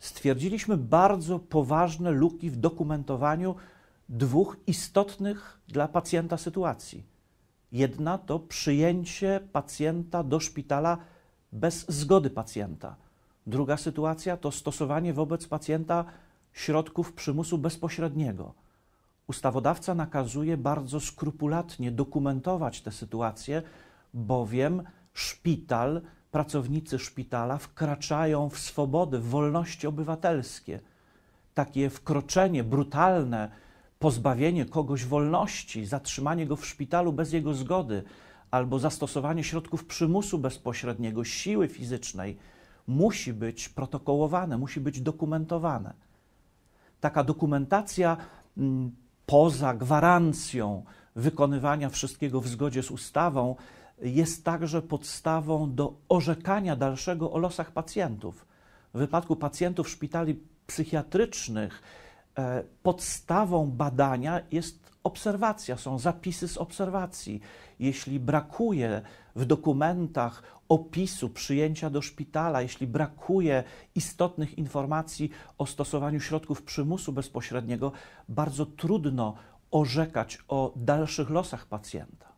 stwierdziliśmy bardzo poważne luki w dokumentowaniu dwóch istotnych dla pacjenta sytuacji. Jedna to przyjęcie pacjenta do szpitala bez zgody pacjenta. Druga sytuacja to stosowanie wobec pacjenta środków przymusu bezpośredniego. Ustawodawca nakazuje bardzo skrupulatnie dokumentować te sytuacje, bowiem szpital pracownicy szpitala wkraczają w swobody, w wolności obywatelskie. Takie wkroczenie brutalne, pozbawienie kogoś wolności, zatrzymanie go w szpitalu bez jego zgody, albo zastosowanie środków przymusu bezpośredniego, siły fizycznej, musi być protokołowane, musi być dokumentowane. Taka dokumentacja mm, poza gwarancją wykonywania wszystkiego w zgodzie z ustawą jest także podstawą do orzekania dalszego o losach pacjentów. W wypadku pacjentów szpitali psychiatrycznych e, podstawą badania jest obserwacja, są zapisy z obserwacji. Jeśli brakuje w dokumentach opisu przyjęcia do szpitala, jeśli brakuje istotnych informacji o stosowaniu środków przymusu bezpośredniego, bardzo trudno orzekać o dalszych losach pacjenta.